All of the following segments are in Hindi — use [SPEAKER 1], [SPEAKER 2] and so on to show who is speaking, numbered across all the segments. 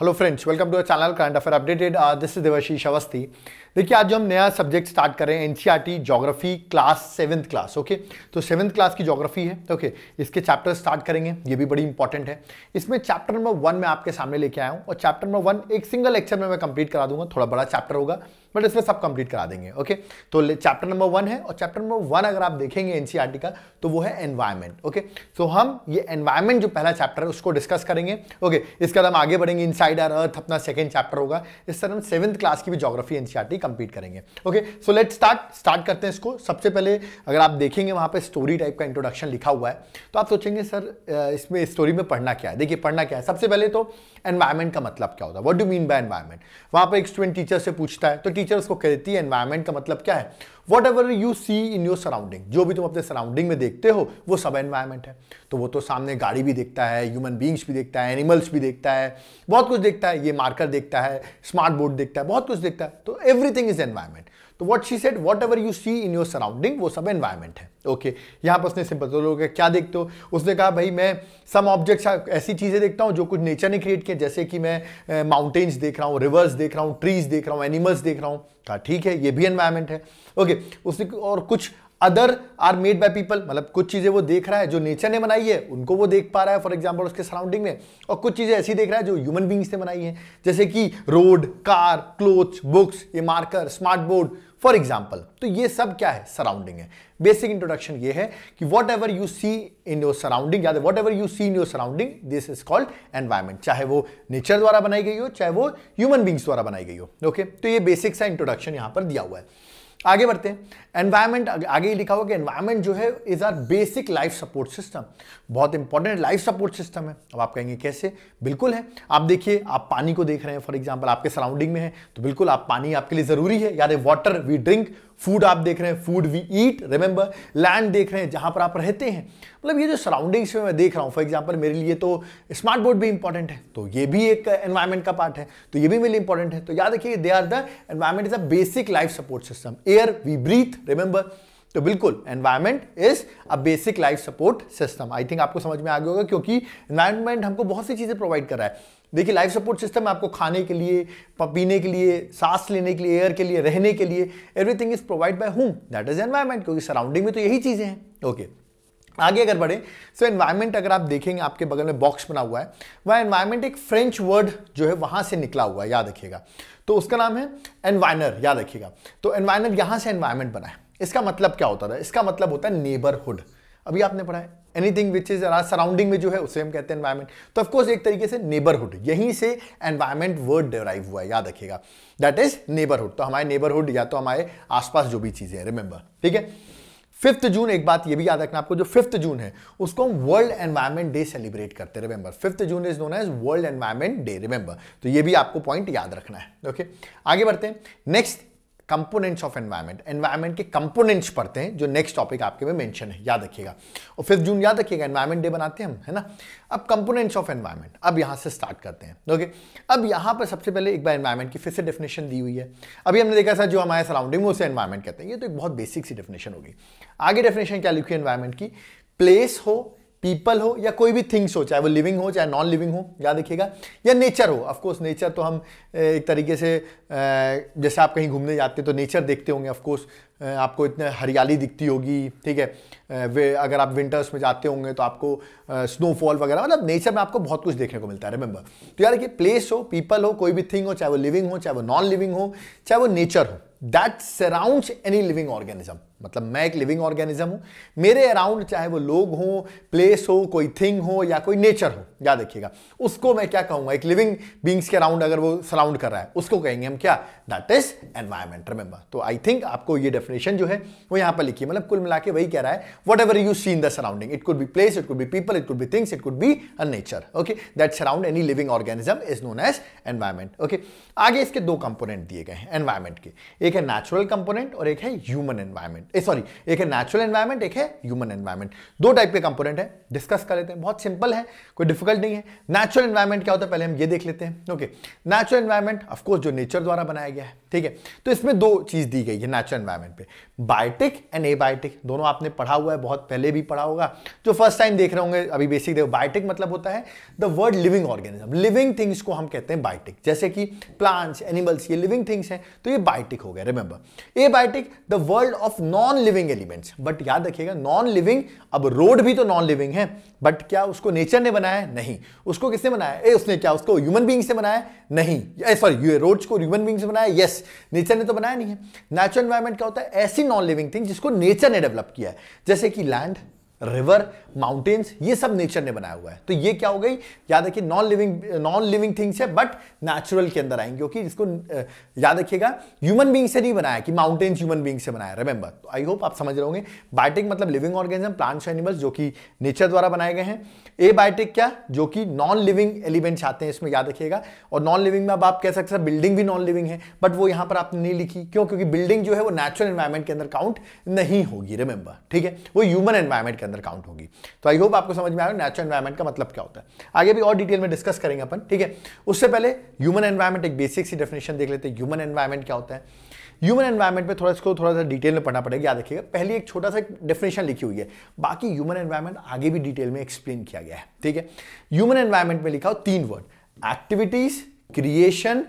[SPEAKER 1] Hello friends welcome to our channel current affair updated this is Devashish Awasthi देखिए आज जो हम नया सब्जेक्ट स्टार्ट कर रहे हैं NCERT geography class seventh class okay तो सेवन्थ क्लास की ज्योग्राफी है ओके इसके चैप्टर स्टार्ट करेंगे ये भी बड़ी इंपॉर्टेंट है इसमें चैप्टर नंबर वन में आपके सामने लेके आया हूँ और चैप्टर नंबर वन एक सिंगल लेक्चर में मैं कंप्लीट करा दूंगा थोड़ा बड़ा चैप्टर होगा बट इसमें सब कंप्लीट करा देंगे ओके तो चैप्टर नंबर वन है और चैप्टर नंबर वन अगर आप देखेंगे एनसीआरटी का तो वो है एनवायरमेंट ओके सो हम ये एनवायरमेंट जो पहला चैप्टर है उसको डिस्कस करेंगे ओके इसके बाद हम आगे बढ़ेंगे इन साइड आर अर्थ अपना सेकेंड चैप्टर होगा इस तरह हम सेवंथ क्लास की भी जोग्राफी एनसीआरटी कंप्लीट करेंगे okay so let start start करते हैं इसको सबसे पहले अगर आप देखेंगे वहाँ पर स्टोरी टाइप का इंट्रोडक्शन लिखा हुआ है तो आप सोचेंगे सर इसमें स्टोरी में पढ़ना क्या है देखिए पढ़ना क्या है सबसे पहले तो एनवायरमेंट का मतलब क्या होता है what do mean by environment वहाँ पर एक स्टूडेंट टीचर से पूछता है तो टीचर उसको कह देती है एनवायरमेंट का मतलब क्या है whatever you see in your surrounding जो भी तुम अपने सराउंडिंग में देखते हो वो सब एनवायरमेंट है तो वो तो सामने गाड़ी भी देखता है ह्यूमन बींग्स भी देखता है एनिमल्स भी देखता है बहुत कुछ देखता है ये मार्कर देखता है स्मार्ट बोर्ड देखता है बहुत कुछ देखता है तो एवरीथिंग इज एनवायरमेंट तो what she said whatever you see in your surrounding वो सब एनवायरमेंट है ओके okay. यहाँ पर उसने सिंपल तो लोग क्या देखते हो उसने कहा भाई मैं सम ऑब्जेक्ट्स ऐसी चीज़ें देखता हूँ जो कुछ नेचर ने क्रिएट किया जैसे कि मैं माउंटेन्स देख रहा हूँ रिवर्स देख रहा हूँ ट्रीज देख रहा हूँ एनिमल्स देख रहा हूँ कहा ठीक है ये भी एनवायरमेंट है ओके okay. उसने और कुछ other are made by people मतलब कुछ चीज़ें वो देख रहा है जो नेचर ने बनाई है उनको वो देख पा रहा है फॉर एग्जाम्पल उसके सराउंडिंग में और कुछ चीज़ें ऐसी देख रहा है जो ह्यूमन बींग्स ने बनाई है जैसे कि रोड कार क्लोथ बुक्स ये marker smart board for example तो ये सब क्या है सराउंडिंग है बेसिक इंट्रोडक्शन ये है कि whatever you see in your surrounding याद whatever you see in your surrounding this is called environment चाहे वो नेचर द्वारा बनाई गई हो चाहे वो ह्यूमन बींग्स द्वारा बनाई गई हो ओके okay? तो ये बेसिक सा इंट्रोडक्शन यहाँ पर दिया हुआ है आगे बढ़ते हैं एनवायरमेंट आगे ही लिखा हुआ कि एनवायरमेंट जो है is our basic life support system बहुत इंपॉर्टेंट लाइफ सपोर्ट सिस्टम है अब आप कहेंगे कैसे बिल्कुल है आप देखिए आप पानी को देख रहे हैं फॉर एग्जाम्पल आपके सराउंडिंग में है तो बिल्कुल आप पानी आपके लिए जरूरी है याद है वाटर वी ड्रिंक फूड आप देख रहे हैं food we eat remember land देख रहे हैं जहां पर आप रहते हैं मतलब ये जो सराउंडिंग्स में मैं देख रहा हूँ फॉर एग्जाम्पल मेरे लिए तो स्मार्ट बोर्ड भी इंपॉर्टेंट है तो ये भी एक एनवायरमेंट का पार्ट है तो ये भी मेरे लिए इंपॉर्टेंट है तो याद रखिए they are the environment is a basic life support system air we breathe remember तो बिल्कुल environment is a basic life support system I think आपको समझ में आ गया होगा क्योंकि एनवायरमेंट हमको बहुत सी चीज़ें प्रोवाइड कर रहा है देखिए लाइफ सपोर्ट सिस्टम आपको खाने के लिए पीने के लिए सांस लेने के लिए एयर के लिए रहने के लिए everything is provide by home that is environment क्योंकि सराउंडिंग में तो यही चीज़ें हैं ओके okay. आगे अगर बढ़े सो so एनवायरमेंट अगर आप देखेंगे आपके बगल में बॉक्स बना हुआ है वह एनवायरमेंट एक फ्रेंच वर्ड जो है वहां से निकला हुआ है याद रखिएगा तो उसका नाम है एनवायनर याद रखिएगा तो एनवायनर यहां से एनवायरमेंट बना है इसका मतलब क्या होता था इसका मतलब होता है नेबरहुड अभी आपने पढ़ा है एनीथिंग विच इज सराउंडिंग में जो है उसे हम कहते हैं एनवायरमेंट तो ऑफकोर्स एक तरीके से नेबरहुड यहीं से एनवायरमेंट वर्ड डिराइव हुआ है याद रखिएगा दैट इज नेबरहुड तो हमारे नेबरहुड या तो हमारे आसपास जो भी चीजें हैं रिमेंबर ठीक है फिफ्थ जून एक बात ये भी याद रखना आपको जो फिफ्थ जून है उसको हम वर्ल्ड एनवायरमेंट डे सेलिब्रेट करते हैं remember fifth June is known as world environment day remember तो ये भी आपको पॉइंट याद रखना है ओके okay? आगे बढ़ते हैं next components of environment environment के कंपोनेंट्स पढ़ते हैं जो नेक्स्ट टॉपिक आपके में मेंशन है याद रखिएगा और फिफ्थ जून याद रखिएगा एनवायरमेंट डे बनाते हैं हम है ना अब कंपोनेंट्स ऑफ एनवायरमेंट अब यहां से स्टार्ट करते हैं ओके अब यहां पर सबसे पहले एक बार एनवायरमेंट की फिर से डेफिनेशन दी हुई है अभी हमने देखा सर जो हमारे सराउंडिंग में उसे एनवायरमेंट कहते हैं ये तो एक बहुत बेसिक सी डेफिनेशन होगी आगे डेफिनेशन क्या लिखी है एनवायरमेंट की प्लेस हो पीपल हो या कोई भी थिंग्स हो चाहे वो लिविंग हो चाहे नॉन लिविंग हो याद रखिएगा या नेचर हो ऑफकोर्स नेचर तो हम एक तरीके से जैसे आप कहीं घूमने जाते हैं तो नेचर देखते होंगे ऑफकोर्स आपको इतने हरियाली दिखती होगी ठीक है वे अगर आप विंटर्स में जाते होंगे तो आपको स्नोफॉल वगैरह मतलब नेचर में आपको बहुत कुछ देखने को मिलता है रिमेंबर तो यार कि प्लेस हो पीपल हो कोई भी थिंग हो चाहे वो लिविंग हो चाहे वो नॉन लिविंग हो चाहे वो नेचर हो that surrounds any living organism मतलब मैं एक लिविंग ऑर्गेनिज्म हूं मेरे अराउंड चाहे वो लोग हों प्लेस हो कोई थिंग हो या कोई नेचर हो याद रखिएगा उसको मैं क्या कहूंगा एक लिविंग बींग्स के अराउंड अगर वो सराउंड कर रहा है उसको कहेंगे हम क्या दैट इज एनवायरमेंट रिमेंबर तो आई थिंक आपको ये डेफिनेशन जो है वो यहां पर लिखी मतलब कुल मिला वही कह रहा है whatever you see in the surrounding it could be place it could be people it could be things it could be a nature okay that surround any living organism is known as environment okay आगे इसके दो कंपोनेंट दिए गए हैं एनवायरमेंट के एक है नेचुरल कंपोनेंट और एक है ह्यूमन एनवायरमेंट सॉरी eh, एक है नेचुरल एनवायरनमेंट एक है ह्यूमन एनवायरनमेंट दो टाइप के कंपोनेंट है डिस्कस कर लेते हैं बहुत सिंपल है कोई डिफिकल्ट नहीं है नेचुरल एनवायरनमेंट क्या होता है पहले हम ये देख लेते हैं okay natural environment of course जो नेचर द्वारा बनाया गया है ठीक है तो इसमें दो चीज़ दी गई है नेचुरल एनवायरमेंट पे बायोटिक एंड एबायोटिक दोनों आपने पढ़ा हुआ है बहुत पहले भी पढ़ा होगा जो फर्स्ट टाइम देख रहे होंगे अभी बेसिक देखो बायोटिक मतलब होता है the word living organism living things को हम कहते हैं बायोटिक जैसे कि प्लांट्स एनिमल्स ये लिविंग थिंग्स हैं तो ये बायोटिक हो गया remember abiotic the world of non living elements but याद रखिएगा नॉन लिविंग अब रोड भी तो नॉन लिविंग है बट क्या उसको नेचर ने बनाया नहीं उसको किसने बनाया ए उसने क्या उसको ह्यूमन बींग से बनाया नहीं सॉरी रोड को ह्यूमन बींग से बनाया यस नेचर ने तो बनाया नहीं है नेचुरल एन्वायरमेंट क्या होता है ऐसी नॉन लिविंग थिंग जिसको नेचर ने डेवलप किया है जैसे कि लैंड रिवर माउंटेन्स ये सब नेचर ने बनाया हुआ है तो ये क्या हो गई याद रखिए non living non living things है बट नेचुरल के अंदर आएंगे क्योंकि इसको याद रखिएगा ह्यूमन बींग से नहीं बनाया कि माउंटेन्स ह्यूमन बींग से बनाया रिमेंबर तो आई होप आप समझ रहे होंगे बायोटिक मतलब लिविंग ऑर्गेनिज्म प्लांट्स एनिमल्स जो कि नेचर द्वारा बनाए गए हैं ए बायोटिक क्या जो कि नॉन लिविंग एलिमेंट्स आते हैं इसमें याद रखिएगा और नॉन लिविंग में अब आप कह सकते हैं बिल्डिंग भी नॉन लिविंग है बट वो यहां पर आपने नहीं लिखी क्यों क्योंकि बिल्डिंग जो है वो नेचुरल एनवायरमेंट के अंदर काउंट नहीं होगी रिमेंबर ठीक है वो ह्यूमन एनवायरमेंट के अंदर अंदर काउंट होगी तो आई होप आपको समझ में आया नेचुरल एनवायरमेंट का मतलब क्या होता है आगे भी और डिटेल में डिस्कस करेंगे अपन ठीक है उससे पहले ह्यूमन एनवायरमेंट एक बेसिक सी डेफिनेशन देख लेते हैं ह्यूमन एनवायरमेंट क्या होता है ह्यूमन एनवायरमेंट में थोड़ा इसको थोड़ा सा डिटेल में पढ़ना पड़ेगा याद रखिएगा पहले एक छोटा सा डेफिनेशन लिखी हुई है बाकी ह्यूमन एनवायरमेंट आगे भी डिटेल में एक्सप्लेन किया गया है ठीक है ह्यूमन एनवायरमेंट में लिखा हो तीन word activities creation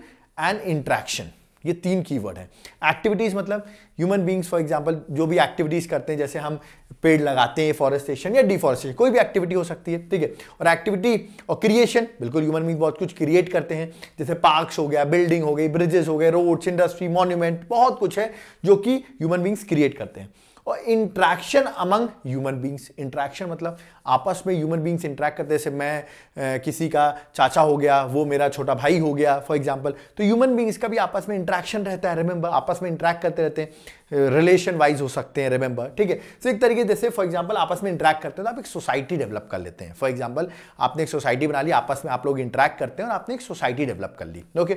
[SPEAKER 1] and interaction ये तीन कीवर्ड हैं एक्टिविटीज़ मतलब ह्यूमन बींग्स फॉर एग्जाम्पल जो भी एक्टिविटीज़ करते हैं जैसे हम पेड़ लगाते हैं फॉरेस्टेशन या डिफॉरेस्टेशन कोई भी एक्टिविटी हो सकती है ठीक है और एक्टिविटी और क्रिएशन बिल्कुल ह्यूमन बींग बहुत कुछ क्रिएट करते हैं जैसे पार्क्स हो गया बिल्डिंग हो गई ब्रिजेस हो गए रोड्स इंडस्ट्री मॉन्यूमेंट बहुत कुछ है जो कि ह्यूमन बींग्स क्रिएट करते हैं और interaction among human beings interaction मतलब आपस में ह्यूमन बींग्स इंट्रैक्ट करते जैसे मैं ए, किसी का चाचा हो गया वो मेरा छोटा भाई हो गया फॉर एग्जाम्पल तो ह्यूमन बींग्स का भी आपस में इंट्रैक्शन रहता है रिमेंबर आपस में इंट्रैक्ट करते रहते हैं रिलेशन वाइज हो सकते हैं रिमेंबर ठीक है सो एक तरीके से फॉर एग्जाम्पल आपस में इंटरेक्ट करते हैं तो आप एक सोसाइटी डेवलप कर लेते हैं फॉर एग्जाम्पल आपने एक सोसाइटी बना ली आपस में आप लोग इंटरेक्ट करते हैं और आपने एक सोसाइटी डेवलप कर ली ओके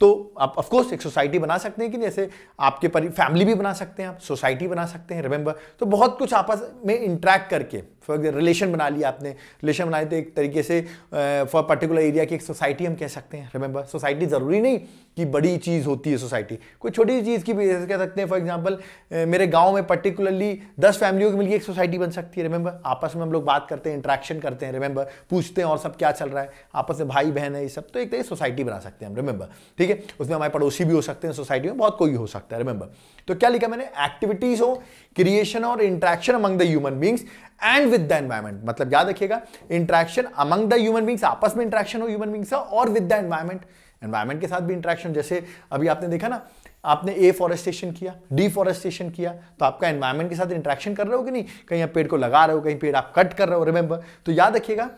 [SPEAKER 1] तो आप ऑफकोर्स एक सोसाइटी बना सकते हैं कि जैसे आपके फैमिली भी बना सकते हैं आप सोसाइटी बना सकते हैं रिमेंबर तो बहुत कुछ आपस में इंटरेक्ट करके फॉर रिलेशन बना लिया आपने रिलेशन बनाए तो एक तरीके से फॉर पर्टिकुलर एरिया की एक सोसाइटी हम कह सकते हैं रिमेंबर सोसाइटी ज़रूरी नहीं कि बड़ी चीज़ होती है सोसाइटी कोई छोटी चीज़ की भी कह सकते हैं फॉर एग्जाम्पल मेरे गाँव में पर्टिकुलरली दस फैमिलियों की मिलकर एक सोसाइटी बन सकती है रिमेंबर आपस में हम लोग बात करते हैं इंट्रैक्शन करते हैं रिमेंबर पूछते हैं और सब क्या चल रहा है आपस में भाई बहन है ये सब तो एक तरह सोसाइटी बना सकते हैं हम रिमेंबर ठीक है उसमें हमारे पड़ोसी भी हो सकते हैं सोसाइटी में बहुत कोई हो सकता है रिमेंबर तो क्या लिखा मैंने एक्टिविटीज हो क्रिएशन और interaction among the human beings and with the environment मतलब याद रखिएगा interaction among the human beings आपस में इंट्रैक्शन हो ह्यूमन बींग्स और विद द एनवायरमेंट एनवायरमेंट के साथ भी इंट्रैक्शन जैसे अभी आपने देखा ना आपने ए फॉरेस्टेशन किया डिफॉरेस्टेशन किया तो आपका एनवायरमेंट के साथ इंट्रैक्शन कर रहे हो कि नहीं कहीं आप पेड़ को लगा रहे हो कहीं पेड़ आप कट कर रहे हो रिमेंबर तो याद रखिएगा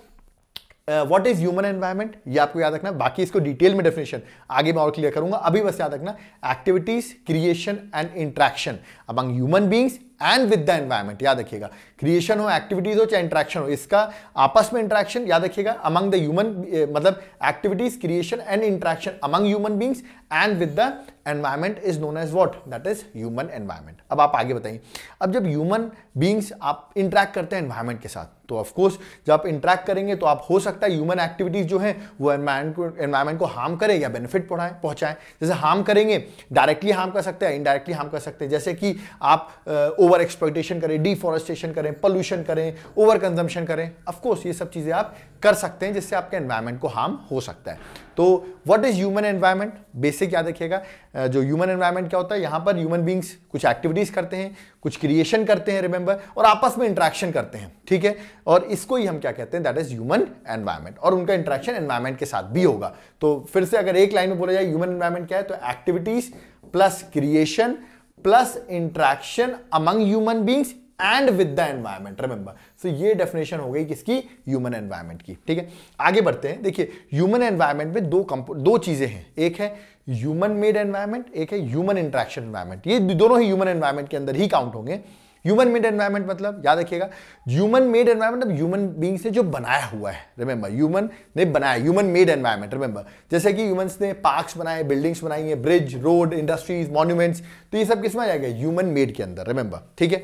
[SPEAKER 1] वॉट इज ह्यूमन एनवायरमेंट ये आपको याद रखना बाकी इसको डिटेल में डेफिनेशन आगे मैं और क्लियर करूंगा अभी बस याद रखना activities creation and interaction among human beings and with the environment याद रखिएगा क्रिएशन हो एक्टिविटीज हो चाहे इंट्रैक्शन हो इसका आपस में इंट्रैक्शन याद रखिएगा अमंग द ह्यूमन मतलब activities creation and interaction among human beings and with the environment is known as what that is human environment अब आप आगे बताइए अब जब ह्यूमन बींग्स आप इंट्रैक्ट करते हैं एनवायरमेंट के साथ तो ऑफकोर्स जब आप इंट्रैक्ट करेंगे तो आप हो सकता है ह्यूमन एक्टिविटीज जो है वो एनवायरमेंट को हार्म करें या बेनिफिट पढ़ाएं पहुंचाएं जैसे हार्म करेंगे डायरेक्टली हार्म कर सकते हैं इनडायरेक्टली हार्म कर सकते हैं जैसे कि आप ओवर uh, ओवर एक्सप्लोइटेशन करें डिफॉरेस्टेशन करें पोल्यूशन करें ओवर कंजम्पशन करें ऑफकोर्स ये सब चीज़ें आप कर सकते हैं जिससे आपके एनवायरमेंट को हार्म हो सकता है तो what is human environment basic याद रखिएगा जो ह्यूमन एनवायरमेंट क्या होता है यहाँ पर ह्यूमन बींग्स कुछ एक्टिविटीज करते हैं कुछ क्रिएशन करते हैं रिमेंबर और आपस में इंट्रैक्शन करते हैं ठीक है और इसको ही हम क्या कहते हैं दैट इज ह्यूमन एनवायरमेंट और उनका इंट्रैक्शन एनवायरमेंट के साथ भी होगा तो फिर से अगर एक लाइन में बोला जाए ह्यूमन एनवायरमेंट क्या है तो activities plus creation plus interaction among human beings and with the environment remember so ये डेफिनेशन हो गई किसकी ह्यूमन एनवायरमेंट की ठीक है आगे बढ़ते हैं देखिए ह्यूमन एनवायरमेंट में दो दो चीजें हैं एक है ह्यूमन मेड एनवायरमेंट एक है ह्यूमन इंट्रैक्शन एनवायरमेंट ये दोनों ही ह्यूमन एनवायरमेंट के अंदर ही काउंट होंगे ह्यूमन मेड एनवायरमेंट मतलब याद रखिएगा ह्यूमन मेड एनवायरमेंट अब ह्यूमन बींग से जो बनाया हुआ है रिमेंबर ह्यूमन ने बनाया ह्यूमन मेड एनवायरमेंट रिमेंबर जैसे कि ह्यूमन्स ने पार्क्स बनाए बिल्डिंग्स बनाई है ब्रिज रोड इंडस्ट्रीज मॉन्यूमेंट्स तो ये सब किस में आ जाएगा ह्यूमन मेड के अंदर रिमेंबर ठीक है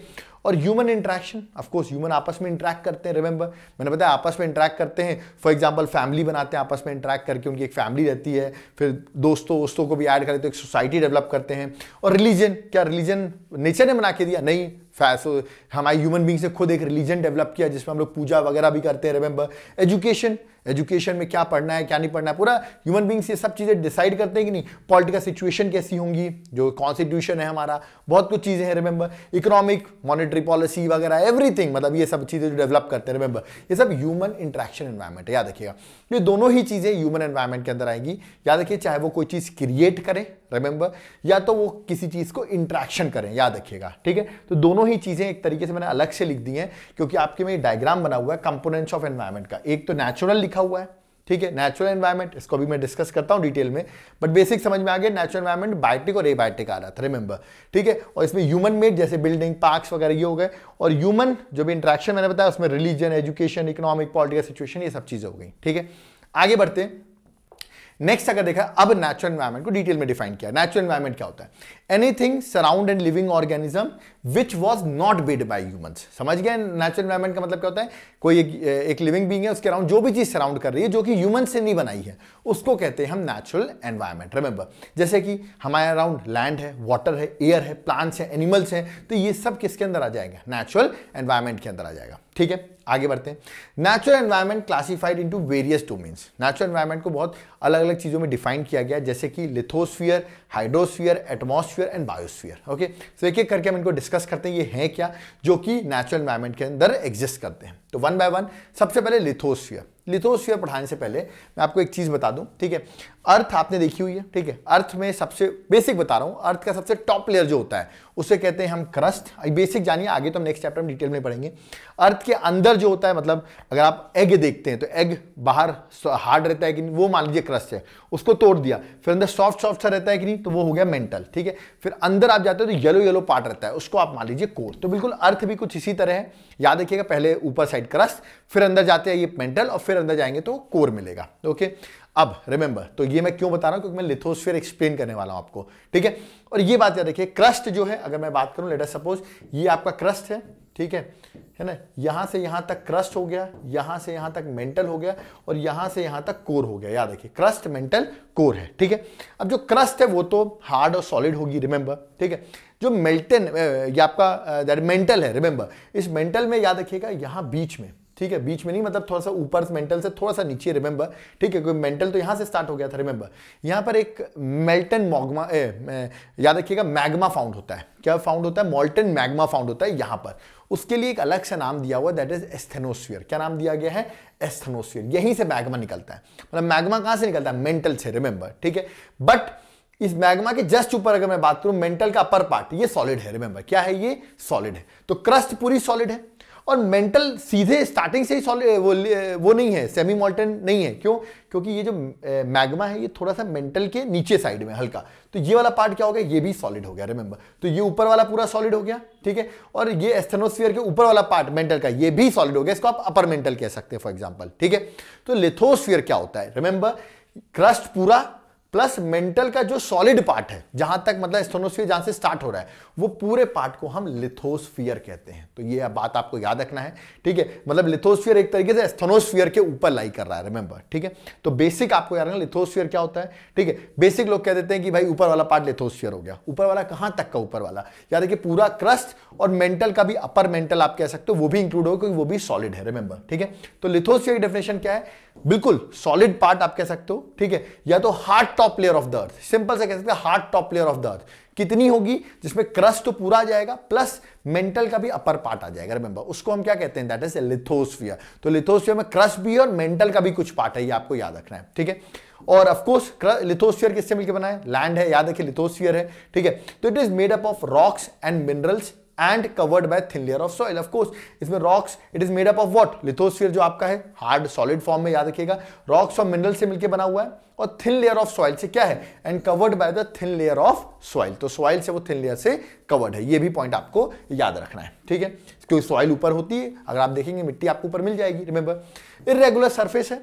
[SPEAKER 1] और ह्यूमन इंट्रैक्शन ऑफकोर्स ह्यूमन आपस में इंट्रैक्ट करते हैं रिमेंबर मैंने बताया आपस में इंट्रैक्ट करते हैं फॉर एग्जाम्पल फैमिली बनाते हैं आपस में इंट्रैक्ट करके उनकी एक फैमिली रहती है फिर दोस्तों वोस्तों को भी ऐड करते तो एक सोसाइटी डेवलप करते हैं और रिलीजन क्या रिलीजन नेचर ने बना के दिया नहीं फैसल हमारे ह्यूमन बींग्स ने खुद एक रिलीजन डेवलप किया जिसमें हम लोग पूजा वगैरह भी करते हैं रिमेंबर एजुकेशन एजुकेशन में क्या पढ़ना है क्या नहीं पढ़ना है पूरा ह्यूमन बींग्स ये सब चीज़ें डिसाइड करते हैं कि नहीं पॉलिटिकल सिचुएशन कैसी होंगी जो कॉन्स्टिट्यूशन है हमारा बहुत कुछ चीज़ें हैं रिमेंबर इकोनॉमिक मॉनिटरी पॉलिसी वगैरह एवरीथिंग मतलब ये सब चीज़ें जो डेवलप करते हैं रिमेंबर ये सब ह्यूमन इंट्रैक्शन एन्वायरमेंट है याद रखिएगा ये दोनों ही चीज़ें ह्यूमन एन्वायरमेंट के अंदर आएंगी याद रखिए चाहे वो कोई चीज़ क्रिएट करें रिमेंबर या तो वो किसी चीज़ को इंट्रैक्शन करें याद रखिएगा ठीक है तो दोनों ही चीज़ें एक तरीके से मैंने अलग से लिख दी हैं क्योंकि आपके में डायग्राम बना हुआ है कंपोनेंट्स ऑफ एन्वायरमेंट का एक तो नेचुरल लिखा हुआ है ठीक है नेचुरल एनवायरमेंट इसको भी मैं डिस्कस करता हूं डिटेल में बट बेसिक समझ में आ गया नेचुरल एनवायरमेंट बायोटिक और एबायोटिक आ रहा था रिमेंबर ठीक है और इसमें ह्यूमन मेड जैसे बिल्डिंग पार्क्स वगैरह ये हो गए और ह्यूमन जो भी इंट्रैक्शन मैंने बताया उसमें religion education economic political situation ये सब चीज़ें हो गई ठीक है आगे बढ़ते नेक्स्ट अगर देखा अब नेचुरल एनवायरमेंट को डिटेल में डिफाइन किया नेचुरल एनवायरमेंट क्या होता है anything surround and living organism which was not made by humans समझ गए नेचुरल एनवायरमेंट का मतलब क्या होता है कोई एक, एक लिविंग बींग है उसके अराउंड जो भी चीज सराउंड कर रही है जो कि ह्यूमन से नहीं बनाई है उसको कहते हैं हम नेचुरल एनवायरमेंट रिमेंबर जैसे कि हमारे अराउंड लैंड है वाटर है एयर है प्लांट्स है एनिमल्स हैं तो ये सब किसके अंदर आ जाएगा नेचुरल एनवायरमेंट के अंदर आ जाएगा ठीक है आगे बढ़ते हैं natural environment classified into various domains natural environment को बहुत अलग अलग चीज़ों में डिफाइन किया गया जैसे कि lithosphere hydrosphere atmosphere atmosphere and biosphere okay so एक एक करके हम इनको डिस्कस करते हैं ये है क्या जो कि नेचुरल इन्वायरमेंट के अंदर एग्जिस्ट करते हैं तो वन बाय वन सबसे पहले लिथोस्फियर लिथोस्फियर पढ़ाने से पहले मैं आपको एक चीज़ बता दूं ठीक है अर्थ आपने देखी हुई है ठीक है अर्थ में सबसे बेसिक बता रहा हूँ अर्थ का सबसे टॉप लेयर जो होता है उसे कहते हैं हम क्रस्ट बेसिक जानिए आगे तो हम नेक्स्ट चैप्टर में डिटेल में पढ़ेंगे अर्थ के अंदर जो होता है मतलब अगर आप एग देखते हैं तो एग बाहर हार्ड रहता है कि नहीं वो मान लीजिए क्रस्ट है उसको तोड़ दिया फिर अंदर सॉफ्ट सॉफ्ट सा रहता है कि नहीं तो वो हो गया मेंटल ठीक है फिर अंदर आप जाते हो तो येलो येलो पार्ट रहता है उसको आप मान लीजिए कोर तो बिल्कुल अर्थ भी कुछ इसी तरह है याद रखिएगा पहले ऊपर साइड क्रस्ट फिर अंदर जाते हैं ये मेंटल और फिर अंदर जाएंगे तो कोर मिलेगा ओके अब रिमेंबर तो ये मैं क्यों बता रहा हूं क्योंकि मैं लिथोस्फेयर एक्सप्लेन करने वाला हूं आपको ठीक है और ये बात याद रखिए क्रस्ट जो है अगर मैं बात करूं लेटर सपोज ये आपका क्रस्ट है ठीक है है ना यहां से यहां तक क्रस्ट हो गया यहां से यहां तक मेंटल हो गया और यहां से यहां तक कोर हो गया याद रखिए क्रस्ट मेंटल कोर है ठीक है अब जो क्रस्ट है वो तो हार्ड और सॉलिड होगी रिमेंबर ठीक है जो मेल्टन ये आपका मेंटल है रिमेंबर इस मेंटल में याद रखिएगा यहां बीच में ठीक है बीच में नहीं मतलब थोड़ा सा ऊपर मेंटल से थोड़ा सा नीचे रिमेंबर ठीक है कोई मेंटल तो यहां से स्टार्ट हो गया था रिमेंबर यहां पर एक मेल्टन मॉगमा याद रखिएगा मैग्मा फाउंड होता है क्या फाउंड होता है मोल्टन मैग्मा फाउंड होता है यहां पर उसके लिए एक अलग सा नाम दिया हुआ दैट इज एस्थेनोस्फियर क्या नाम दिया गया है एस्थेनोस्फियर यहीं से मैग्मा निकलता है मतलब मैग्मा कहां से निकलता है मेंटल से रिमेंबर ठीक है बट इस मैग्मा के जस्ट ऊपर अगर मैं बात करूं मेंटल का अपर पार्ट ये सॉलिड है रिमेंबर क्या है ये सॉलिड है तो क्रस्ट पूरी सॉलिड है और मेंटल सीधे स्टार्टिंग से ही वो वो नहीं है सेमी मॉल्टन नहीं है क्यों क्योंकि ये जो मैग्मा है ये थोड़ा सा मेंटल के नीचे साइड में हल्का तो ये वाला पार्ट क्या हो गया ये भी सॉलिड हो गया रिमेंबर तो ये ऊपर वाला पूरा सॉलिड हो गया ठीक है और ये एस्थेनोस्फियर के ऊपर वाला पार्ट मेंटल का ये भी सॉलिड हो गया इसको आप अपर मेंटल कह सकते हैं फॉर एग्जाम्पल ठीक है तो लेथोस्फियर क्या होता है रिमेंबर क्रस्ट पूरा प्लस मेंटल का जो सॉलिड पार्ट है जहां तक मतलब एस्थोनोस्फियर जहां से स्टार्ट हो रहा है वो पूरे पार्ट को हम लिथोस्फियर कहते हैं तो ये बात आपको याद रखना है ठीक है मतलब लिथोस्फियर एक तरीके से एस्थोनोस्फियर के ऊपर लाई कर रहा है रिमेंबर ठीक है तो बेसिक आपको याद रखना लिथोस्फियर क्या होता है ठीक है बेसिक लोग कह देते हैं कि भाई ऊपर वाला पार्ट लिथोस्फियर हो गया ऊपर वाला कहां तक का ऊपर वाला याद रखिए पूरा क्रस्ट और मेंटल का भी अपर मेंटल आप कह सकते हो वो भी इंक्लूड होगा क्योंकि वो भी सॉलिड है रिमेंबर ठीक है तो लिथोस्फियर की डेफिनेशन क्या है बिल्कुल सॉलिड पार्ट आप कह सकते हो ठीक है या तो hard top layer of the earth simple से कह सकते हैं hard top layer of the earth कितनी होगी जिसमें क्रस्ट तो पूरा आ जाएगा प्लस मेंटल का भी अपर पार्ट आ जाएगा रिमेंबर उसको हम क्या कहते हैं दैट इज लिथोस्फियर तो लिथोस्फियर में क्रस्ट भी और मेंटल का भी कुछ पार्ट है ये आपको याद रखना है ठीक है और ऑफ कोर्स लिथोस्फियर किससे मिलकर बना है लैंड है याद रखिए लिथोस्फियर है ठीक है तो it is made up of rocks and minerals and covered by thin layer of soil of course इसमें rocks it is made up of what lithosphere जो आपका है हार्ड सॉलिड फॉर्म में याद रखिएगा रॉक्स और मिनरल से मिलकर बना हुआ है और थिन लेयर ऑफ सॉइल से क्या है and covered by the thin layer of soil तो सॉइल से वो थिन लेयर से कवर्ड है ये भी पॉइंट आपको याद रखना है ठीक है क्योंकि सॉइल ऊपर होती है अगर आप देखेंगे मिट्टी आपको ऊपर मिल जाएगी रिमेंबर इरेगुलर सर्फेस है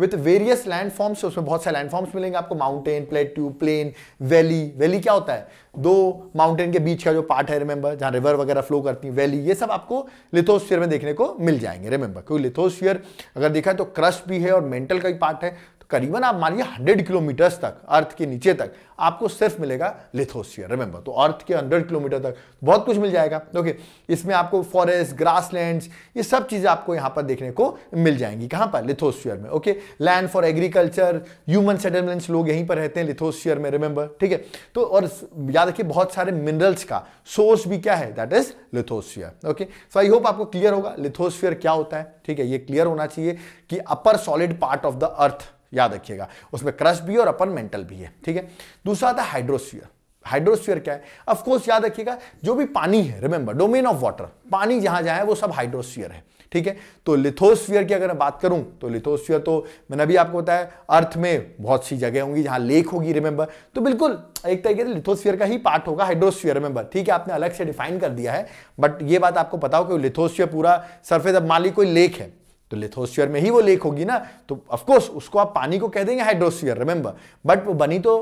[SPEAKER 1] विथ वेरियस लैंड फॉर्म्स उसमें बहुत सारे लैंड फॉर्म्स मिलेंगे आपको mountain plateau plain valley valley क्या होता है दो माउंटेन के बीच का जो पार्ट है रिमेंबर जहां रिवर वगैरह फ्लो करती है वैली ये सब आपको लिथोस्फियर में देखने को मिल जाएंगे रिमेंबर क्योंकि लिथोस्फियर अगर देखा है तो क्रश भी है और मेंटल का भी पार्ट है करीबन आप मानिए हंड्रेड किलोमीटर्स तक अर्थ के नीचे तक आपको सिर्फ मिलेगा लिथोसियर रिमेंबर तो अर्थ के हंड्रेड किलोमीटर तक बहुत कुछ मिल जाएगा ओके इसमें आपको फॉरेस्ट ग्रास ये सब चीज़ें आपको यहाँ पर देखने को मिल जाएंगी कहाँ पर लिथोस्फियर में okay land for agriculture human settlements लोग यहीं पर रहते हैं लिथोसियर में रिमेंबर ठीक है तो और याद रखिए बहुत सारे मिनरल्स का सोर्स भी क्या है that is lithosphere okay so I hope आपको क्लियर होगा लिथोस्फियर क्या होता है ठीक है ये क्लियर होना चाहिए कि upper solid part of the earth याद रखिएगा उसमें क्रश भी और अपन मेंटल भी है ठीक है दूसरा आता है हाइड्रोस्फीयर हाइड्रोस्फीयर क्या है ऑफकोर्स याद रखिएगा जो भी पानी है रिमेंबर डोमेन ऑफ वाटर पानी जहां जहां है वो सब हाइड्रोस्फीयर है ठीक है तो लिथोस्फीयर की अगर मैं बात करूं तो लिथोस्फीयर तो मैंने अभी आपको बताया अर्थ में बहुत सी जगह होंगी जहां लेक होगी रिमेंबर तो बिल्कुल एक तरीके से लिथोस्फीयर का ही पार्ट होगा हाइड्रोस्फीयर रिमेंबर ठीक है आपने अलग से डिफाइन कर दिया है बट ये बात आपको पता हो कि लिथोस्फीयर पूरा सरफेस अब मान ली कोई लेक है तो लिथोस्फियर में ही वो लेक होगी ना तो ऑफकोर्स उसको आप पानी को कह देंगे हाइड्रोस्फियर रिमेंबर बट वो बनी तो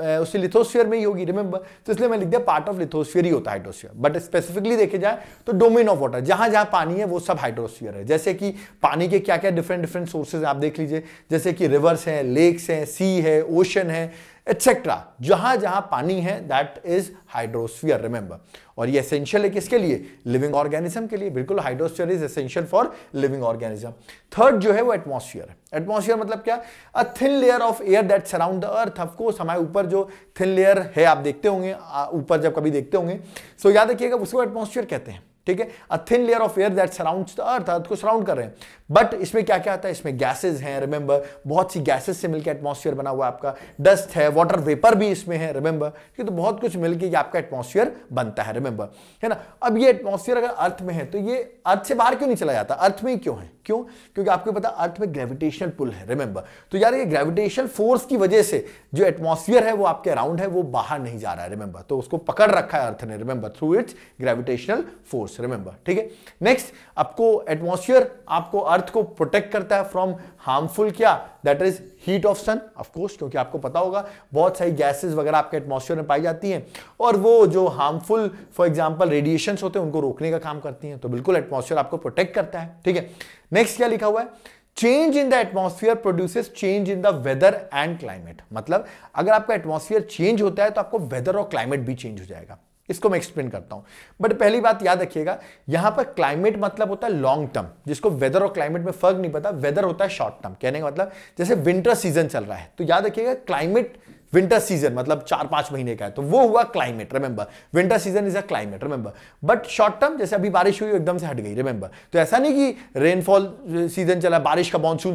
[SPEAKER 1] उससे लिथोस्फियर में ही होगी रिमेंबर तो इसलिए मैं लिख दिया पार्ट ऑफ लिथोस्फियर ही होता है हाइड्रोस्फियर बट स्पेसिफिकली देखे जाए तो डोमेन ऑफ वाटर जहां जहां पानी है वो सब हाइड्रोस्फियर है जैसे कि पानी के क्या क्या डिफरेंट डिफरेंट सोर्सेज आप देख लीजिए जैसे कि रिवर्स हैं लेक्स हैं सी है ओशन है एटसेट्रा जहां जहां पानी है दैट इज हाइड्रोस्फियर रिमेंबर और ये एसेंशियल है किसके लिए लिविंग ऑर्गेनिज्म के लिए बिल्कुल hydrosphere is essential for living organism third जो है वो एटमोसफियर है एटमोस्फियर मतलब क्या a thin layer of air that surround the earth of course हमारे ऊपर जो थिन लेयर है आप देखते होंगे ऊपर जब कभी देखते होंगे सो so याद रखिएगा उसको एटमोस्फियर कहते हैं ठीक है a thin layer of air that surrounds the earth earth को सराउंड कर रहे हैं बट इसमें क्या क्या आता है इसमें गैसेस हैं रिमेंबर बहुत सी गैसेस से मिलकर एटमॉस्फेयर बना हुआ है आपका डस्ट है वाटर वेपर भी इसमें है रिमेंबर ठीक है तो बहुत कुछ मिलकर आपका एटमॉस्फेयर बनता है रिमेंबर है ना अब ये एटमॉस्फेयर अगर अर्थ में है तो ये अर्थ से बाहर क्यों नहीं चला जाता अर्थ में ही क्यों है क्यों क्योंकि आपको पता अर्थ में ग्रेविटेशनल पुल है रिमेंबर तो यार ये ग्रेविटेशनल फोर्स की वजह से जो एटमोसफियर है वो आपके अराउंड है वो बाहर नहीं जा रहा है रिमेंबर तो उसको पकड़ रखा है अर्थ ने remember through its gravitational force remember ठीक है नेक्स्ट आपको एटमोसफियर आपको अर्थ को प्रोटेक्ट करता है फ्रॉम हार्मफुल क्या that is heat of sun of course क्योंकि आपको पता होगा बहुत सारी गैसेज वगैरह आपके एटमोसफियर में पाई जाती हैं और वो जो हार्मफुल फॉर एग्जाम्पल रेडिएशन होते हैं उनको रोकने का काम करती हैं तो बिल्कुल एटमोसफियर आपको प्रोटेक्ट करता है ठीक है नेक्स्ट क्या लिखा हुआ है change in the atmosphere produces change in the weather and climate मतलब अगर आपका एटमोसफियर चेंज होता है तो आपको वेदर और क्लाइमेट भी चेंज हो जाएगा इसको मैं एक्सप्लेन करता हूं बट पहली बात याद रखिएगा यहां पर क्लाइमेट मतलब होता है लॉन्ग टर्म जिसको वेदर और क्लाइमेट में फर्क नहीं पता वेदर होता है शॉर्ट टर्म कहने का मतलब जैसे विंटर सीजन चल रहा है तो याद रखिएगा क्लाइमेट विंटर सीजन मतलब चार पांच महीने का है तो वो हुआ climate remember winter season is a climate remember but short term जैसे अभी बारिश हुई एकदम से हट गई रिमेंबर तो ऐसा नहीं कि रेनफॉल सीजन चला बारिश का मानसून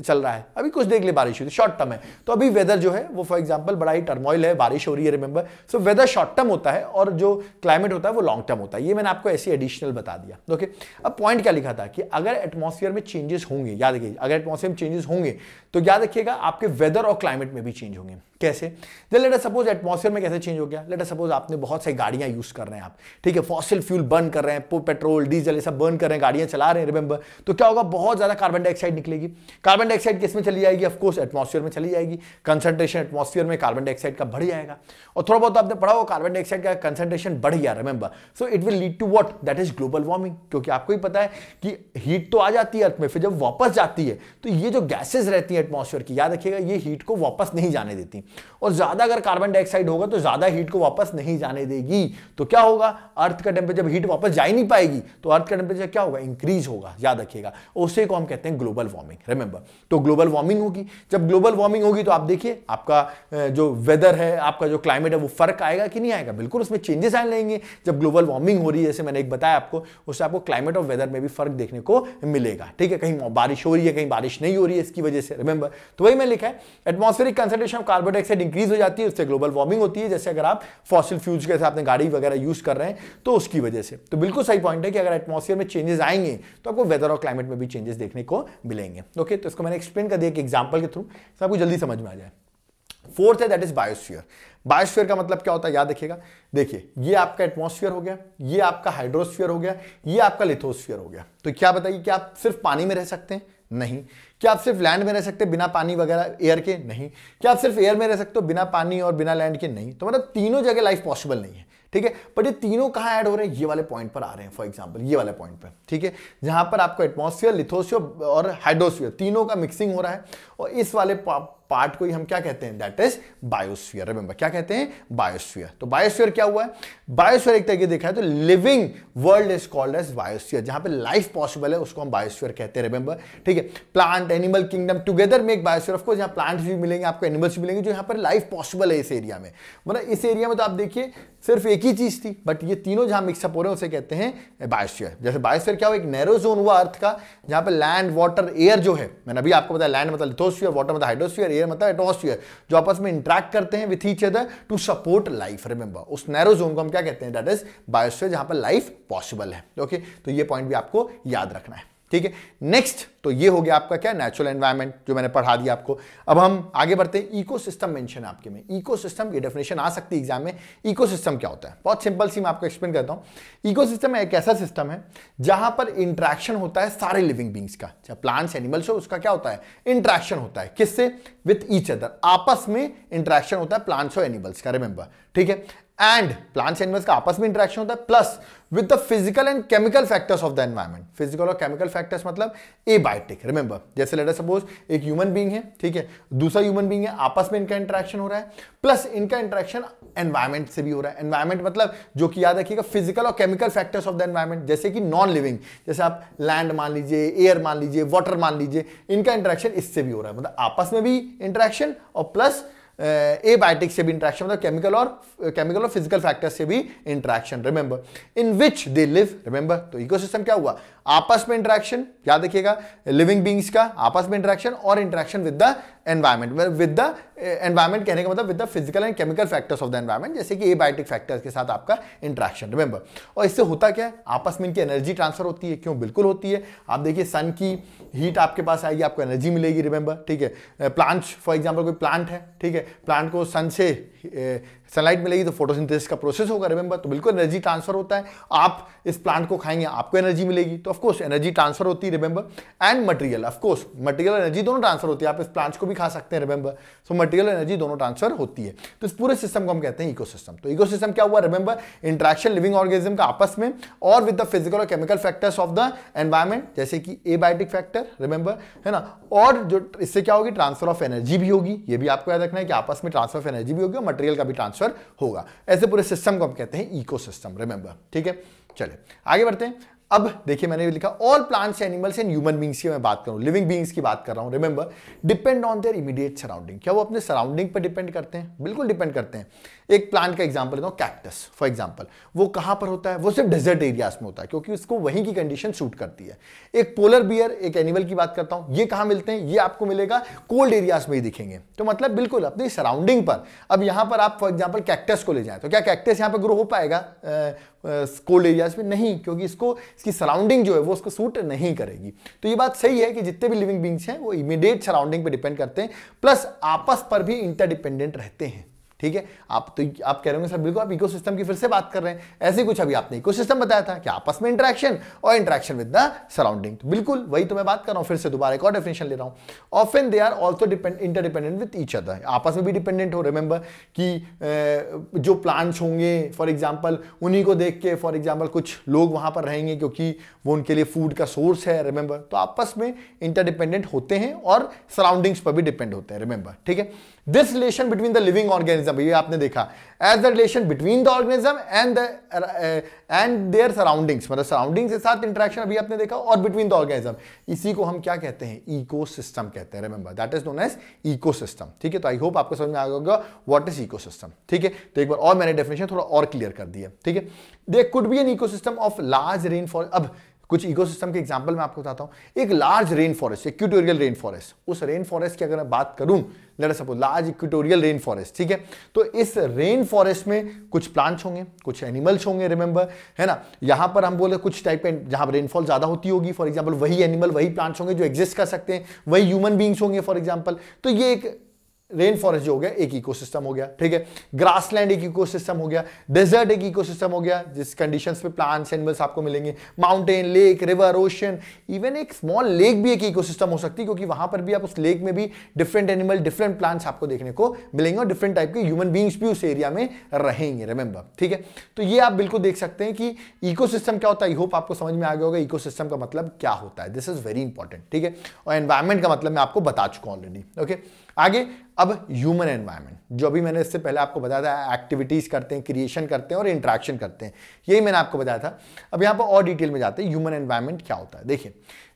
[SPEAKER 1] चल रहा है अभी कुछ देख ले बारिश हुई तो शॉर्ट टर्म है तो अभी वेदर जो है वो फॉर एग्जाम्पल बड़ा ही टर्मोइल है बारिश हो रही है remember so weather short term होता है और जो क्लाइमेट होता है वो लॉन्ग टर्म होता है ये मैंने आपको ऐसी एडिशनल बता दिया ओके अब पॉइंट क्या लिखा था कि अगर एटमोसफियर में चेंजेस होंगे याद रखिए अगर एटमोसफियर में चेंजेस होंगे तो याद रखिएगा आपके वेदर और क्लाइमेट में भी चेंज होंगे कैसे जब लेटर सपोज एटमॉस्फेयर में कैसे चेंज हो गया लेटर सपोज आपने बहुत सारी गाड़ियां यूज कर रहे हैं आप ठीक है फॉसिल फ्यूल बर्न कर रहे हैं पेट्रोल डीजल ये सब बर्न कर रहे हैं गाड़ियां चला रहे हैं रिमेंबर तो क्या होगा बहुत ज्यादा कार्बन डाइऑक्साइड निकलेगी कार्बन डाइऑक्साइड किस में चली जाएगी ऑफकोर्स एटमॉस्फेयर में चली जाएगी कंसनट्रेशन एटमोसफियर में कार्बन डाइऑक्साइड का बढ़ जाएगा और थोड़ा बहुत तो आपने पढ़ा हो कार्बन डाइऑक्साइड का कंसेंट्रेशन बढ़ गया remember so it will lead to what that is global warming क्योंकि आपको ही पता है कि हीट तो आ जाती है अर्थ में फिर जब वापस जाती है तो ये जो गैसेज रहती हैं एटमॉस्फेयर की याद रखिएगा ये हीट को वापस नहीं जाने देती और ज्यादा अगर कार्बन डाइऑक्साइड होगा तो ज्यादा हीट को वापस नहीं जाने देगी तो क्या होगा अर्थ का टेम्परेचर हीट वापस जा ही नहीं पाएगी तो अर्थ का टेम्परेचर क्या होगा इंक्रीज होगा याद रखिएगा उसे को हम कहते हैं ग्लोबल वार्मिंग रिमेंबर तो ग्लोबल वार्मिंग होगी जब ग्लोबल वार्मिंग होगी तो आप देखिए आपका जो वेदर है आपका जो क्लाइमेट है वो फर्क आएगा कि नहीं आएगा बिल्कुल उसमें चेंजेस आने लगेंगे जब ग्लोबल वार्मिंग हो रही है जैसे मैंने एक बताया आपको उससे आपको क्लाइमेट और वेदर में भी फर्क देखने को मिलेगा ठीक है कहीं बारिश हो रही है कहीं बारिश नहीं हो रही है इसकी वजह से रिमेंबर तो वही मैं लिखा है atmospheric concentration of carbon dioxide increase हो जाती है उससे ग्लोबल वार्मिंग होती है जैसे अगर आप फॉसिल फ्यूज के साथ गाड़ी वगैरह यूज कर रहे हैं तो उसकी वजह से तो बिल्कुल सही पॉइंट है कि अगर एटमोसफियर में चेंजेस आएंगे तो आपको वेदर और क्लाइमेट में भी चेंजेस देखने को मिलेंगे ओके तो इसको मैंने एक्सप्लेन कर दिया एक एग्जाम्पल के थ्रू तो आपको जल्दी समझ में आ जाए फोर्थ है दैट इज बायोस्फियर बायोस्फीयर का मतलब क्या होता है याद रखिएगा देखिए ये आपका एटमोस्फियर हो गया ये आपका हाइड्रोस्फीयर हो गया ये आपका लिथोस्फीयर हो गया तो क्या बताइए कि आप सिर्फ पानी में रह सकते हैं नहीं क्या आप सिर्फ लैंड में रह सकते बिना पानी वगैरह एयर के नहीं क्या आप सिर्फ एयर में रह सकते हो बिना पानी और बिना लैंड के नहीं तो मतलब तीनों जगह लाइफ पॉसिबल नहीं है ठीक है बट ये तीनों कहाँ ऐड हो रहे हैं ये वाले पॉइंट पर आ रहे हैं फॉर एग्जांपल ये वाले पॉइंट पर ठीक है जहां पर आपको एटमोसफियर लिथोस्फियर और हाइड्रोस्फियर तीनों का मिक्सिंग हो रहा है और इस वाले पार्ट को ही हम क्या कहते हैं दैट इज बायोस्फियर रिमेंबर क्या कहते हैं बायोस्फियर तो बायोस्फियर क्या हुआ है बायोस्फियर एक तरीके देखा है तो living world is called as biosphere जहां पे लाइफ पॉसिबल है उसको हम बायोस्फियर कहते हैं रिमेंबर ठीक है plant animal kingdom together make biosphere biosphere of course यहाँ प्लांट्स भी मिलेंगे आपको एनिमल्स भी मिलेंगे जो यहाँ पर लाइफ पॉसिबल है इस एरिया में मतलब इस एरिया में तो आप देखिए सिर्फ एक ही चीज थी बट ये तीनों जहां मिक्सअप हो रहे हैं उसे कहते हैं बायोस्फियर जैसे बायोस्फियर क्या हुआ एक नैरो जोन हुआ अर्थ का जहां पर लैंड वाटर एयर जो है मैंने अभी आपको बताया लैंड मतलब लिथोस्फियर वाटर मतलब हाइड्रोस्फीयर लेयर मतलब एटमोस्फियर जो आपस में इंट्रैक्ट करते हैं with each other to support life remember उस नैरो जोन को हम क्या कहते हैं दैट इज बायोस्फीयर जहां पर लाइफ पॉसिबल है ओके okay? तो ये पॉइंट भी आपको याद रखना है ठीक है नेक्स्ट तो ये हो गया आपका क्या नेचुरल एनवायरमेंट जो मैंने पढ़ा दिया आपको अब हम आगे बढ़ते हैं इकोसिस्टम मेंशन आपके में इकोसिस्टम की डेफिनेशन आ सकती है एग्जाम में इकोसिस्टम क्या होता है बहुत सिंपल सी मैं आपको एक्सप्लेन करता हूँ इकोसिस्टम एक ऐसा सिस्टम है जहां पर इंट्रैक्शन होता है सारे लिविंग बींग्स का चाहे प्लांट्स एनिमल्स हो उसका क्या होता है इंट्रैक्शन होता है किससे विथ ईच अदर आपस में इंट्रैक्शन होता है प्लांट्स और एनिमल्स का रिमेंबर ठीक है एंड प्लांट्स एनिमल्स का आपस में इंट्रैक्शन होता है plus with the physical and chemical factors of the environment physical और केमिकल फैक्टर्स मतलब ए बायोटिक रिमेंबर जैसे लेटर सपोज एक ह्यूमन बींग है ठीक है दूसरा ह्यूमन बींग है आपस में इनका इंट्रैक्शन हो रहा है प्लस इनका इंट्रैक्शन एनवायरमेंट से भी हो रहा है एनवायरमेंट मतलब जो कि याद रखिएगा फिजिकल और chemical factors of the environment जैसे कि नॉन लिविंग जैसे आप लैंड मान लीजिए एयर मान लीजिए वाटर मान लीजिए इनका इंट्रैक्शन इससे भी हो रहा है मतलब आपस में भी इंट्रैक्शन और प्लस एबायोटिक से भी इंट्रैक्शन मतलब केमिकल और केमिकल और फिजिकल फैक्टर से भी interaction remember in which they live remember तो इकोसिस्टम क्या हुआ आपस में इंट्रैक्शन याद रखिएगा लिविंग बींग्स का आपस में इंट्रैक्शन और interaction with the environment with the environment कहने का मतलब with the physical and chemical factors of the environment जैसे कि एबायोटिक फैक्टर्स के साथ आपका इंट्रैक्शन रिमेंबर और इससे होता क्या है आपस में इनकी एनर्जी ट्रांसफर होती है क्यों बिल्कुल होती है आप देखिए सन की हीट आपके पास आएगी आपको एनर्जी मिलेगी रिमेंबर ठीक है प्लांट्स फॉर एग्जाम्पल कोई प्लांट है ठीक है प्लांट को सन से eh, सनलाइट मिलेगी तो फोटोसिंथेसिस का प्रोसेस होगा रिमेंबर तो बिल्कुल एनर्जी ट्रांसफर होता है आप इस प्लांट को खाएंगे आपको एनर्जी मिलेगी तो ऑफकोर्स एनर्जी ट्रांसफर होती है remember and material of course material energy दोनों ट्रांसफर होती है आप इस प्लांट्स को भी खा सकते हैं रिमेंबर सो मटेरियल एनर्जी दोनों ट्रांसफर होती है तो इस पूरे सिस्टम को हम कहते हैं इको तो इको क्या हुआ रिमेंबर इंट्रैक्शन लिविंग ऑर्गेनिज्म का आपस में और विद द फिजिकल और chemical factors of the environment जैसे कि ए फैक्टर रिमेंबर है ना और जो इससे क्या होगी ट्रांसफर ऑफ एनर्जी भी होगी ये भी आपको याद रखना है कि आपस में ट्रांसफर ऑफ एनर्जी भी होगी और मटेरियल का भी ट्रांसफर ट्रांसफर होगा ऐसे पूरे सिस्टम को हम कहते हैं इको सिस्टम रिमेंबर ठीक है चले आगे बढ़ते हैं अब देखिए मैंने लिखा all plants animals and human beings की मैं बात करूं लिविंग बींग्स की बात कर रहा हूं remember depend on their immediate surrounding क्या वो अपने सराउंडिंग पर डिपेंड करते हैं बिल्कुल डिपेंड करते हैं एक प्लांट का एग्जाम्पल लेता हूँ कैक्टस फॉर एग्जाम्पल वो कहाँ पर होता है वो सिर्फ डेजर्ट एरियाज में होता है क्योंकि उसको वहीं की कंडीशन सूट करती है एक पोलर बियर एक एनिमल की बात करता हूँ ये कहाँ मिलते हैं ये आपको मिलेगा कोल्ड एरियाज में ही दिखेंगे तो मतलब बिल्कुल अपनी सराउंडिंग पर अब यहाँ पर आप फॉर एग्जाम्पल कैक्टस को ले जाएं तो क्या कैक्टस यहाँ पर ग्रो हो पाएगा कोल्ड एरियाज में नहीं क्योंकि इसको इसकी सराउंडिंग जो है वो उसको सूट नहीं करेगी तो ये बात सही है कि जितने भी लिविंग बींग्स हैं वो इमीडिएट सराउंडिंग पर डिपेंड करते हैं प्लस आपस पर भी इंटरडिपेंडेंट रहते हैं ठीक है आप तो आप कह रहे होंगे सर बिल्कुल आप इको की फिर से बात कर रहे हैं ऐसे कुछ अभी आपने इको बताया था कि आपस में इंटरेक्शन और इंटरेक्शन विद द सराउंडिंग बिल्कुल वही तो मैं बात कर रहा हूँ फिर से दोबारा एक और डेफिनेशन ले रहा हूँ of they are also interdependent with each other आपस में भी डिपेंडेंट हो रिमेंबर कि जो प्लांट्स होंगे फॉर एग्जाम्पल उन्हीं को देख के फॉर एग्जाम्पल कुछ लोग वहाँ पर रहेंगे क्योंकि वो उनके लिए फूड का सोर्स है रिमेंबर तो आपस में इंटरडिपेंडेंट होते हैं और सराउंडिंग्स पर भी डिपेंड होते हैं रिमेंबर ठीक है this relation between the living organism ये आपने देखा as the relation between the organism and and their surroundings मतलब सराउंडिंग्स के साथ इंटरेक्शन अभी आपने देखा और बिटवीन द ऑर्गेनिज्म इसी को हम क्या कहते हैं सिस्टम कहते हैं remember that is known as system ठीक है तो आई होप आपको समझ में आ गया होगा वॉट इज सिस्टम ठीक है तो एक बार और मैंने डेफिनेशन थोड़ा और क्लियर कर दिया ठीक है they could be an system of large rainfall अब कुछ इकोसिस्टम के एग्जाम्पल मैं आपको बताता हूँ एक large rain forest equatorial rain forest उस रेन फॉरेस्ट की अगर मैं बात करूँ let suppose large equatorial rain forest ठीक है तो इस रेन फॉरेस्ट में कुछ प्लांट्स होंगे कुछ एनिमल्स होंगे रिमेंबर है ना यहाँ पर हम बोले कुछ टाइप के जहाँ रेनफॉल ज़्यादा होती होगी फॉर एग्जाम्पल वही एनिमल वही प्लांट्स होंगे जो एग्जिस्ट कर सकते हैं वही ह्यूमन बींग्स होंगे फॉर एग्जाम्पल तो ये एक रेन फॉरेस्ट जो हो गया एक इकोसिस्टम हो गया ठीक है ग्रासलैंड एक इकोसिस्टम हो गया डेजर्ट एक इकोसिस्टम हो गया जिस कंडीशंस पे प्लांट्स एनिमल्स आपको मिलेंगे mountain lake river ocean even एक स्मॉल लेक भी एक इकोसिस्टम हो सकती है क्योंकि वहां पर भी आप उस लेक में भी डिफरेंट एनिमल डिफरेंट प्लांट्स आपको देखने को मिलेंगे और डिफरेंट टाइप के ह्यूमन बींग्स भी उस एरिया में रहेंगे रिमेंबर ठीक है तो ये आप बिल्कुल देख सकते हैं कि इको क्या होता है होप आपको समझ में आ गया होगा इको का मतलब क्या होता है दिस इज वेरी इंपॉर्टेंट ठीक है और एनवायरमेंट का मतलब मैं आपको बता चुका हूँ ऑलरेडी ओके आगे अब ह्यूमन एनवायरनमेंट जो अभी मैंने इससे पहले आपको बताया था एक्टिविटीज़ करते हैं क्रिएशन करते हैं और इंट्रैक्शन करते हैं यही मैंने आपको बताया था अब यहाँ पर और डिटेल में जाते हैं ह्यूमन एनवायरनमेंट क्या होता है देखिए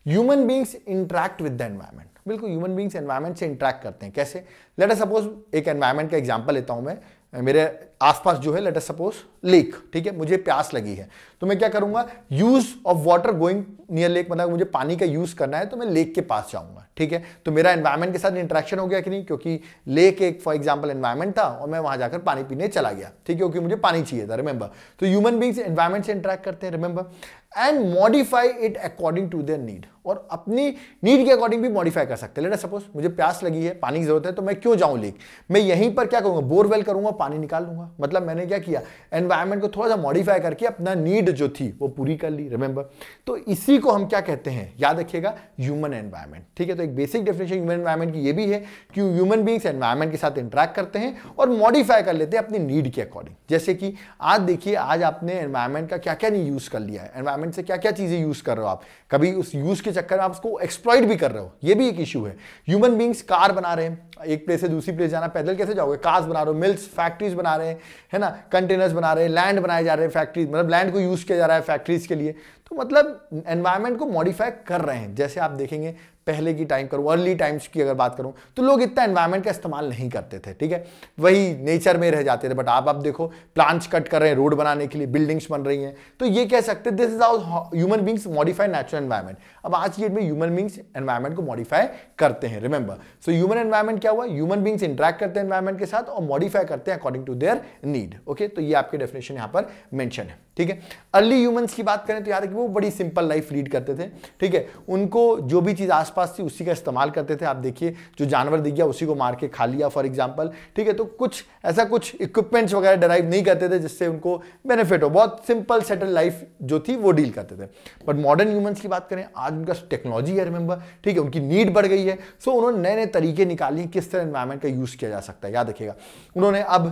[SPEAKER 1] human beings interact with the environment बिल्कुल ह्यूमन बींग्स एनवायरमेंट से इंट्रैक्ट करते हैं कैसे लेटर सपोज एक एनवायरमेंट का एग्जाम्पल लेता हूँ मैं मेरे आसपास जो है लेट अस सपोज लेक ठीक है मुझे प्यास लगी है तो मैं क्या करूंगा use of water going near lake मतलब मुझे पानी का यूज करना है तो मैं लेक के पास जाऊंगा ठीक है तो मेरा एनवायरमेंट के साथ इंटरेक्शन हो गया कि नहीं क्योंकि लेक एक फॉर एग्जाम्पल एनवायरमेंट था और मैं वहां जाकर पानी पीने चला गया ठीक है क्योंकि मुझे पानी चाहिए था रिमेंबर तो ह्यूमन बींग्स एनवायरमेंट से इंटरेक्ट करते हैं remember and modify it according to their need और अपनी नीड के अकॉर्डिंग भी मॉडिफाई कर सकते हैं लेटा सपोज मुझे प्यास लगी है पानी की जरूरत है तो मैं क्यों जाऊँ लेक मैं यहीं पर क्या करूंगा बोरवेल करूंगा पानी निकाल लूंगा मतलब मैंने क्या किया एनवायरमेंट को थोड़ा सा मॉडिफाई करके अपना नीड जो थी वो पूरी कर ली रिमेंबर तो इसी को हम क्या कहते हैं याद रखिएगा ह्यूमन एनवायरमेंट ठीक है तो एक बेसिक डेफिनेशन ह्यूमन एनवायरमेंट की ये भी है कि ह्यूमन बींग्स एनवायरमेंट के साथ इंटरेक्ट करते हैं और मॉडिफाई कर लेते हैं अपनी नीड के अकॉर्डिंग जैसे कि आज देखिए आज आपने एनवायरमेंट का क्या क्या नहीं यूज़ कर लिया है एनवायरमेंट से क्या क्या चीज़ें यूज़ कर रहे हो आप कभी उस यूज के चक्कर में आप उसको एक्सप्लॉइट भी कर रहे हो ये भी एक इशू है ह्यूमन बींग्स कार बना रहे हैं एक प्लेस से दूसरी प्लेस जाना पैदल कैसे जाओगे कार्स बना रहे हो मिल्स फैक्ट्रीज बना रहे हैं है ना कंटेनर्स बना रहे हैं लैंड बनाए जा रहे हैं फैक्ट्रीज मतलब लैंड को यूज किया जा रहा है फैक्ट्रीज के लिए तो मतलब एनवायरमेंट को मॉडिफाई कर रहे हैं जैसे आप देखेंगे पहले की टाइम करूँ अर्ली टाइम्स की अगर बात करूं तो लोग इतना एन्वायरमेंट का इस्तेमाल नहीं करते थे ठीक है वही नेचर में रह जाते थे बट आप अब देखो प्लांट्स कट कर रहे हैं रोड बनाने के लिए बिल्डिंग्स बन रही हैं तो ये कह सकते this is how human beings modify natural environment अब आज की डेट में ह्यूमन बींग्स एन्वायरमेंट को मॉडिफाई करते हैं रिमेंबर सो ह्यूमन एनवायरमेंट क्या हुआ ह्यूमन बींग्स इंटरेक्ट करते हैं एनवायरमेंट के साथ और मॉडिफाई करते हैं according to their need okay तो ये आपके डेफिनेशन यहाँ पर मैंशन है ठीक है अर्ली ह्यूमन्स की बात करें तो याद है कि वो बड़ी सिंपल लाइफ लीड करते थे ठीक है उनको जो भी चीज़ आस आसपास थी उसी का इस्तेमाल करते थे आप देखिए जो जानवर दिख गया उसी को मार के खा लिया फॉर एग्जाम्पल ठीक है तो कुछ ऐसा कुछ इक्विपमेंट्स वगैरह डराइव नहीं करते थे जिससे उनको बेनिफिट हो बहुत सिंपल सेटल लाइफ जो थी वो डील करते थे बट मॉडर्न ह्यूमन्स की बात करें आज उनका टेक्नोलॉजी है रिमेंबर ठीक है उनकी नीड बढ़ गई है सो उन्होंने नए नए तरीके निकाले किस तरह इन्वायरमेंट का यूज़ किया जा सकता है याद रखिएगा उन्होंने अब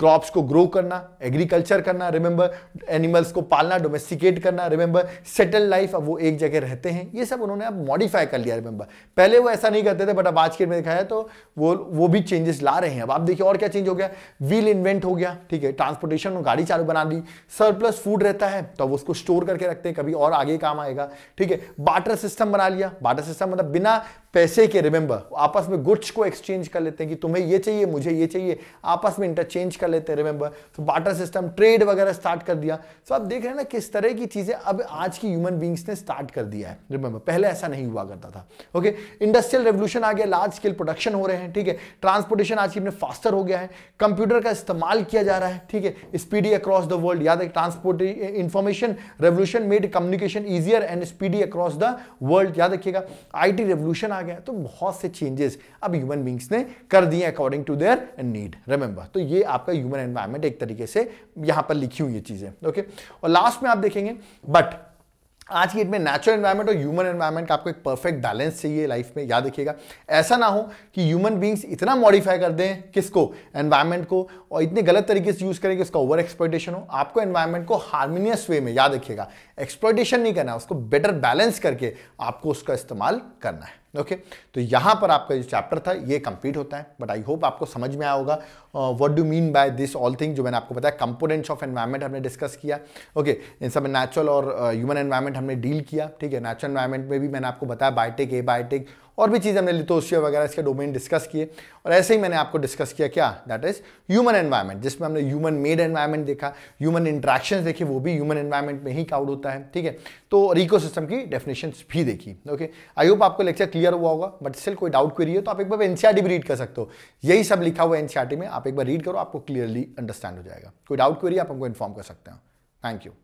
[SPEAKER 1] क्रॉप्स को ग्रो करना एग्रीकल्चर करना रिमेंबर एनिमल्स को पालना डोमेस्टिकेट करना रिमेंबर सेटल लाइफ अब वो एक जगह रहते हैं ये सब उन्होंने अब मॉडिफाई कर लिया रिमेंबर पहले वो ऐसा नहीं करते थे बट अब आज के में देखा है तो वो वो भी चेंजेस ला रहे हैं अब आप देखिए और क्या चेंज हो गया व्हील इन्वेंट हो गया ठीक है ट्रांसपोर्टेशन और गाड़ी चालू बना दी सरप्लस फूड रहता है तो अब उसको स्टोर करके रखते हैं कभी और आगे काम आएगा ठीक है बाटर सिस्टम बना लिया बाटर सिस्टम मतलब बिना पैसे के रिमेंबर आपस में गुड्स को एक्सचेंज कर लेते हैं कि तुम्हें ये चाहिए मुझे ये चाहिए आपस में इंटरचेंज कर लेते हैं रिमेंबर तो बाटर सिस्टम ट्रेड वगैरह स्टार्ट कर दिया तो आप देख रहे हैं ना किस तरह की चीज़ें अब आज की ह्यूमन बींग्स ने स्टार्ट कर दिया है रिमेंबर पहले ऐसा नहीं हुआ करता था ओके इंडस्ट्रियल रेवोल्यूशन आ गया लार्ज स्केल प्रोडक्शन हो रहे हैं ठीक है ट्रांसपोर्टेशन आज की फास्टर हो गया है कंप्यूटर का इस्तेमाल किया जा रहा है ठीक है स्पीडी अक्रॉस द वर्ल्ड याद है transport information revolution made communication easier and speedy across the world याद रखिएगा आई रेवोल्यूशन आ गया तो बहुत से चेंजेस अब ह्यूमन बींग्स ने कर दिए according to their need remember तो ये आपका ह्यूमन एनवायरमेंट एक तरीके से यहां पर लिखी हुई ये चीज़ें ओके और लास्ट में आप देखेंगे बट आज की डेट में नेचुरल एनवायरनमेंट और ह्यूमन एनवायरमेंट का आपको एक परफेक्ट बैलेंस चाहिए लाइफ में याद रखिएगा ऐसा ना हो कि ह्यूमन बींग्स इतना मॉडिफाई कर दें किसको एनवायरमेंट को और इतने गलत तरीके से यूज़ करें कि उसका ओवर एक्सप्लोटेशन हो आपको एनवायरमेंट को हारमोनियस वे में याद रखिएगा एक्सप्लोटेशन नहीं करना उसको बेटर बैलेंस करके आपको उसका इस्तेमाल करना है ओके okay? तो यहां पर आपका जो चैप्टर था ये कंप्लीट होता है बट आई होप आपको समझ में आया होगा what do mean by this all thing जो मैंने आपको बताया कंपोनेंट्स ऑफ एनवायरनमेंट हमने डिस्कस किया ओके okay? इन सब नेचुरल और ह्यूमन uh, एनवायरनमेंट हमने डील किया ठीक है नेचुरल एनवायरनमेंट में भी मैंने आपको बताया बायोटिक ए बायोटेक और भी चीज़ हमने लिथोसिया वगैरह इसके डोमेन डिस्कस किए और ऐसे ही मैंने आपको डिस्कस किया क्या दैट इज ह्यूमन एनवायरमेंट जिसमें हमने ह्यूमन मेड एनवायरमेंट देखा ह्यूमन इंट्रैक्शन देखे वो भी ह्यूमन एनवायरमेंट में ही काउड होता है ठीक है तो और इको की डेफिनेशन भी देखी ओके आई होप आपको लेक्चर क्लियर हुआ होगा बट स्टिल कोई डाउट क्वेरी हो तो आप एक बार एनसीआरटी e भी रीड कर सकते हो यही सब लिखा हुआ एनसीआरटी e में आप एक बार रीड करो आपको क्लियरली अंडरस्टैंड हो जाएगा कोई डाउट क्वेरी आप हमको इन्फॉर्म कर सकते हो थैंक यू